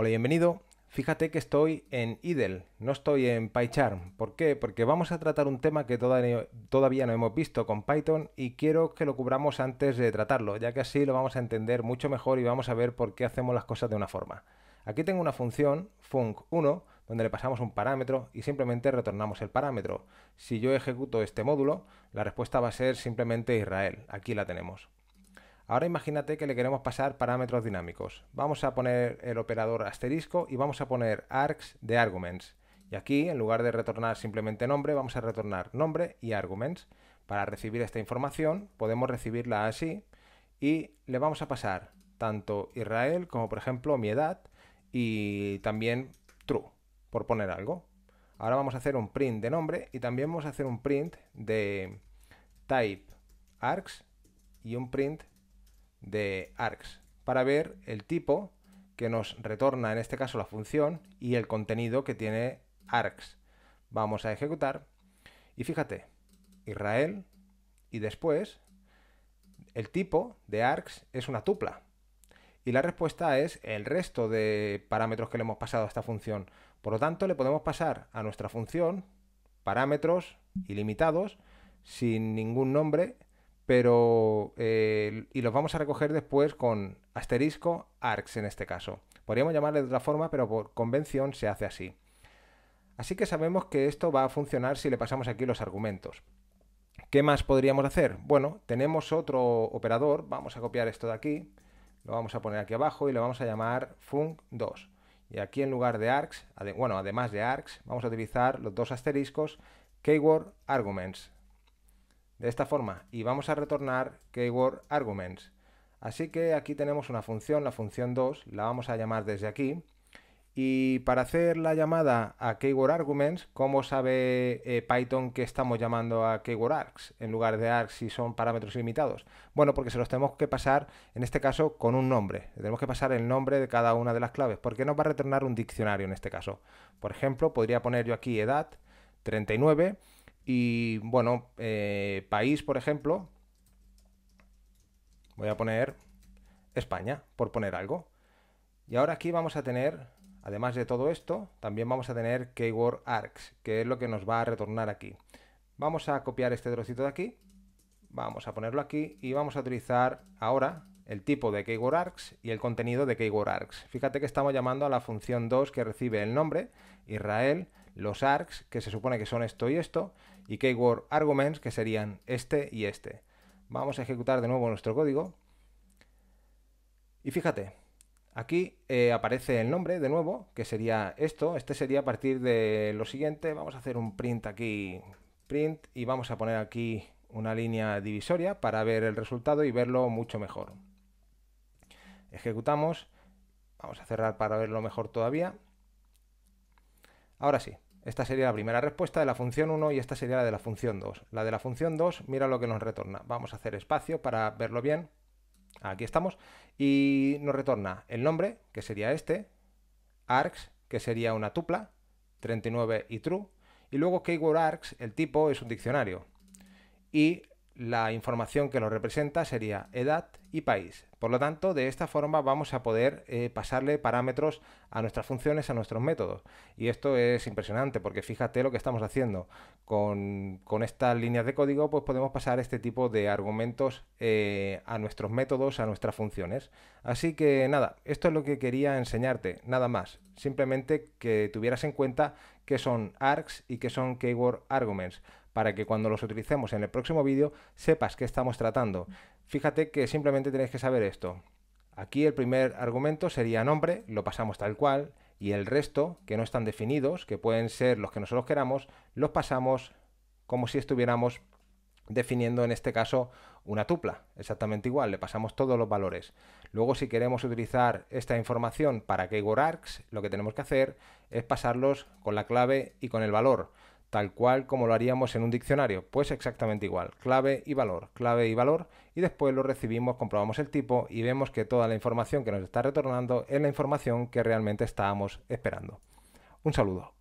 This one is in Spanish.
Hola, bienvenido. Fíjate que estoy en IDEL, no estoy en PyCharm. ¿Por qué? Porque vamos a tratar un tema que todavía no hemos visto con Python y quiero que lo cubramos antes de tratarlo, ya que así lo vamos a entender mucho mejor y vamos a ver por qué hacemos las cosas de una forma. Aquí tengo una función, func1, donde le pasamos un parámetro y simplemente retornamos el parámetro. Si yo ejecuto este módulo, la respuesta va a ser simplemente Israel. Aquí la tenemos. Ahora imagínate que le queremos pasar parámetros dinámicos. Vamos a poner el operador asterisco y vamos a poner args de arguments. Y aquí, en lugar de retornar simplemente nombre, vamos a retornar nombre y arguments. Para recibir esta información podemos recibirla así y le vamos a pasar tanto Israel como por ejemplo mi edad y también true, por poner algo. Ahora vamos a hacer un print de nombre y también vamos a hacer un print de type args y un print de args para ver el tipo que nos retorna en este caso la función y el contenido que tiene args. Vamos a ejecutar y fíjate, Israel y después el tipo de args es una tupla. Y la respuesta es el resto de parámetros que le hemos pasado a esta función. Por lo tanto, le podemos pasar a nuestra función parámetros ilimitados sin ningún nombre pero eh, y los vamos a recoger después con asterisco args en este caso. Podríamos llamarle de otra forma, pero por convención se hace así. Así que sabemos que esto va a funcionar si le pasamos aquí los argumentos. ¿Qué más podríamos hacer? Bueno, tenemos otro operador, vamos a copiar esto de aquí, lo vamos a poner aquí abajo y lo vamos a llamar func2. Y aquí en lugar de args, bueno, además de args, vamos a utilizar los dos asteriscos keyword arguments, de esta forma y vamos a retornar keyword arguments. Así que aquí tenemos una función, la función 2, la vamos a llamar desde aquí. Y para hacer la llamada a keyword arguments, ¿cómo sabe eh, Python que estamos llamando a keyword args en lugar de args si son parámetros limitados? Bueno, porque se los tenemos que pasar, en este caso, con un nombre. Tenemos que pasar el nombre de cada una de las claves, porque nos va a retornar un diccionario en este caso. Por ejemplo, podría poner yo aquí edad 39 y bueno, eh, país, por ejemplo, voy a poner España, por poner algo. Y ahora aquí vamos a tener, además de todo esto, también vamos a tener keyword args, que es lo que nos va a retornar aquí. Vamos a copiar este trocito de aquí, vamos a ponerlo aquí y vamos a utilizar ahora el tipo de keyword args y el contenido de keyword args. Fíjate que estamos llamando a la función 2 que recibe el nombre, Israel, los args, que se supone que son esto y esto, y keyword arguments, que serían este y este. Vamos a ejecutar de nuevo nuestro código. Y fíjate, aquí eh, aparece el nombre de nuevo, que sería esto. Este sería a partir de lo siguiente. Vamos a hacer un print aquí, print, y vamos a poner aquí una línea divisoria para ver el resultado y verlo mucho mejor. Ejecutamos. Vamos a cerrar para verlo mejor todavía. Ahora sí, esta sería la primera respuesta de la función 1 y esta sería la de la función 2. La de la función 2, mira lo que nos retorna. Vamos a hacer espacio para verlo bien. Aquí estamos. Y nos retorna el nombre, que sería este, args, que sería una tupla, 39 y true, y luego keyword args, el tipo, es un diccionario. Y la información que lo representa sería edad, y país. Por lo tanto, de esta forma vamos a poder eh, pasarle parámetros a nuestras funciones, a nuestros métodos. Y esto es impresionante porque fíjate lo que estamos haciendo. Con, con estas líneas de código pues podemos pasar este tipo de argumentos eh, a nuestros métodos, a nuestras funciones. Así que nada, esto es lo que quería enseñarte, nada más. Simplemente que tuvieras en cuenta qué son args y qué son keyword arguments para que cuando los utilicemos en el próximo vídeo sepas qué estamos tratando. Fíjate que simplemente tenéis que saber esto. Aquí el primer argumento sería nombre, lo pasamos tal cual, y el resto, que no están definidos, que pueden ser los que nosotros queramos, los pasamos como si estuviéramos definiendo en este caso una tupla, exactamente igual, le pasamos todos los valores. Luego si queremos utilizar esta información para keyword Arcs, lo que tenemos que hacer es pasarlos con la clave y con el valor tal cual como lo haríamos en un diccionario, pues exactamente igual, clave y valor, clave y valor, y después lo recibimos, comprobamos el tipo y vemos que toda la información que nos está retornando es la información que realmente estábamos esperando. Un saludo.